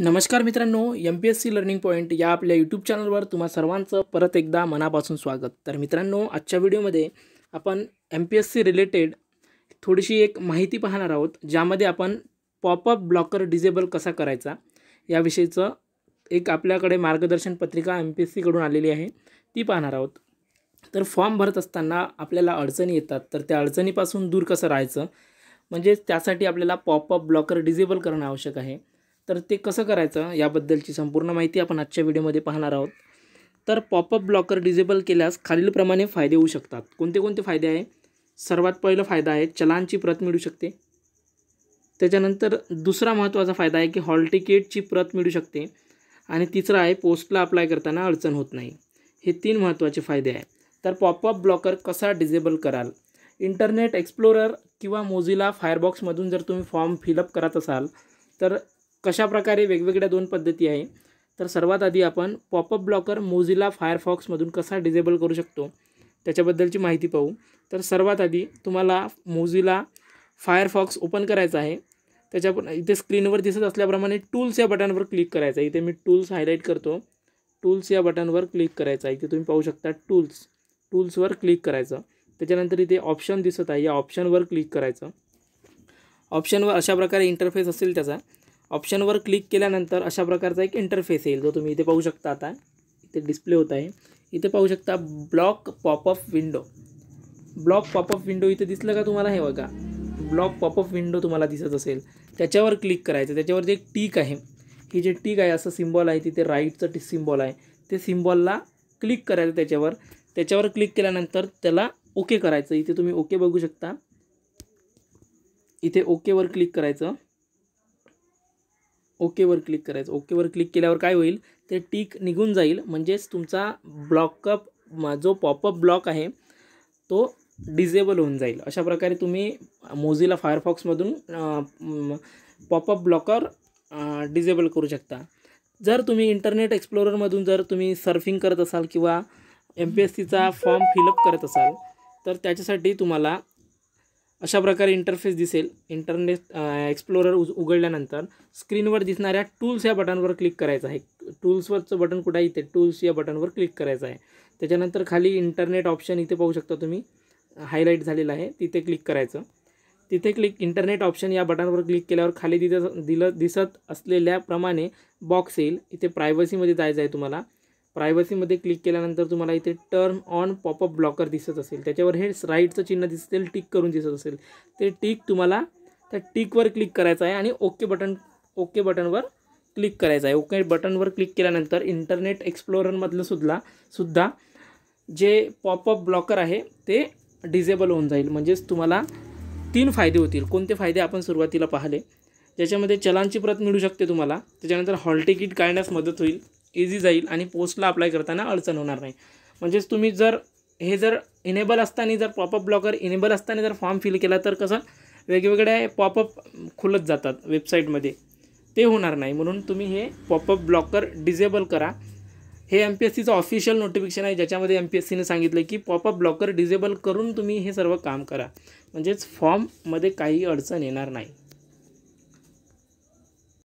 नमस्कार मित्रांनो M P S C learning point या आपल्या यूट्यूब चॅनलवर तुम्हा सर्वांचं परत एकदा मनापासून स्वागत तर मित्रांनो आजच्या व्हिडिओमध्ये आपण M P S C related थोडीशी एक माहिती पाहणार आहोत ज्यामध्ये आपण पॉपअप ब्लॉकर डिजेबल कसा करायचा याविषयीचं एक आपल्याकडे मार्गदर्शन पत्रिका एम पी एस सीकडून आलेली आहे ती पाहणार आहोत तर फॉर्म भरत असताना आपल्याला अडचणी येतात तर त्या अडचणीपासून दूर कसं राहायचं म्हणजे त्यासाठी आपल्याला पॉपअप ब्लॉकर डिजेबल करणं आवश्यक आहे तर ते कसं करायचं याबद्दलची संपूर्ण माहिती आपण आजच्या व्हिडिओमध्ये पाहणार आहोत तर पॉपअप ब्लॉकर डिजेबल केल्यास खालीलप्रमाणे फायदे होऊ शकतात कोणते कोणते फायदे आहे सर्वात पहिला फायदा आहे चलांची प्रत मिळू शकते त्याच्यानंतर दुसरा महत्त्वाचा फायदा आहे की हॉल तिकीटची प्रत मिळू शकते आणि तिसरा आहे पोस्टला अप्लाय करताना अडचण होत नाही हे तीन महत्त्वाचे फायदे आहे तर पॉपअप ब्लॉकर कसा डिजेबल कराल इंटरनेट एक्सप्लोरर किंवा मोझिला फायरबॉक्समधून जर तुम्ही फॉर्म फिलअप करत असाल तर कशा प्रकारे वेगवेगळ्या दोन पद्धती आहे तर सर्वात आधी आपण पॉपअप ब्लॉकर मोझिला फायरफॉक्समधून कसा डिझेबल करू शकतो त्याच्याबद्दलची माहिती पाहू तर सर्वात आधी तुम्हाला मोझिला फायरफॉक्स ओपन करायचा आहे त्याच्या इथे स्क्रीनवर दिसत असल्याप्रमाणे टूल्स या बटनवर क्लिक करायचं आहे इथे मी टूल्स हायलाईट करतो टूल्स या बटनवर क्लिक करायचं आहे इथे तुम्ही पाहू शकता टूल्स टूल्सवर क्लिक करायचं त्याच्यानंतर इथे ऑप्शन दिसत आहे या ऑप्शनवर क्लिक करायचं ऑप्शनवर अशा प्रकारे इंटरफेस असेल त्याचा ऑप्शनवर क्लिक केल्यानंतर अशा प्रकारचा एक इंटरफेस येईल जो तुम्ही इथे पाहू शकता आता इथे डिस्प्ले होत आहे इथे पाहू शकता block popup window block popup window इथे दिसलं का तुम्हाला हे बघा ब्लॉक पॉपअप विंडो तुम्हाला दिसत असेल त्याच्यावर क्लिक करायचं त्याच्यावर जे टीक आहे ही जे टीक आहे असं सिम्बॉल आहे तिथे राईटचं टी सिम्बॉल आहे ते सिम्बॉलला क्लिक करायचं त्याच्यावर त्याच्यावर क्लिक केल्यानंतर त्याला ओके करायचं इथे तुम्ही ओके बघू शकता इथे ओकेवर क्लिक करायचं ओकेवर क्लिक करायचं ओकेवर क्लिक केल्यावर काय होईल ते टीक निघून जाईल म्हणजेच तुमचा ब्लॉकअप जो पॉपअप ब्लॉक आहे तो डिझेबल होऊन जाईल अशा प्रकारे तुम्ही मोझीला फायरफॉक्समधून पॉपअप ब्लॉकर डिझेबल करू शकता जर तुम्ही इंटरनेट एक्सप्लोररमधून जर तुम्ही सर्फिंग करत असाल किंवा एम पी एस सीचा फॉर्म फिलअप करत असाल तर त्याच्यासाठी तुम्हाला अशा प्रकारे इंटरफेस दिसेल इंटरनेट एक्सप्लोरर उज उघडल्यानंतर स्क्रीनवर दिसणाऱ्या टूल्स या बटनवर क्लिक करायचं आहे टूल्सवरचं बटन कुठं आहे इथे टूल्स या बटनवर क्लिक करायचं आहे त्याच्यानंतर खाली इंटरनेट ऑप्शन इथे पाहू शकता तुम्ही हायलाईट झालेलं आहे तिथे क्लिक करायचं तिथे क्लिक इंटरनेट ऑप्शन या बटनवर क्लिक केल्यावर खाली दिसत दिलं दिसत असलेल्याप्रमाणे बॉक्स येईल इथे प्रायव्हसीमध्ये जायचं आहे तुम्हाला प्रायव्हसीमध्ये क्लिक केल्यानंतर तुम्हाला इथे टर्न ऑन पॉपअप ब्लॉकर दिसत असेल त्याच्यावर हे राईटचं चिन्ह दिसतील टिक करून दिसत असेल ते टिक तुम्हाला त्या टिकवर क्लिक करायचं आहे आणि ओके बटन ओके बटनवर क्लिक करायचं आहे ओके बटनवर क्लिक केल्यानंतर इंटरनेट एक्सप्लोररमधलं सुद्धा सुद्धा जे पॉपअप ब्लॉकर आहे ते डिझेबल होऊन जाईल म्हणजेच तुम्हाला तीन फायदे होतील कोणते फायदे आपण सुरुवातीला पाहिले ज्याच्यामध्ये चलांची प्रत मिळू शकते तुम्हाला त्याच्यानंतर हॉल तिकीट काढण्यास मदत होईल इझी जाईल आणि पोस्टला अप्लाय करताना अडचण होणार नाही म्हणजेच तुम्ही जर हे जर इनेबल असताना जर पॉपअप ब्लॉकर इनेबल असताना जर फॉर्म फिल केला तर कसं वेगवेगळ्या पॉपअप खुलत जातात वेबसाईटमध्ये ते होणार नाही म्हणून तुम्ही हे पॉपअप ब्लॉकर डिझेबल करा हे एम पी एस सीचं ऑफिशियल नोटिफिकेशन आहे ज्याच्यामध्ये एम पी एस सीने सांगितलं की पॉपअप ब्लॉकर डिजेबल करून तुम्ही हे सर्व काम करा म्हणजेच फॉर्ममध्ये काही अडचण येणार नाही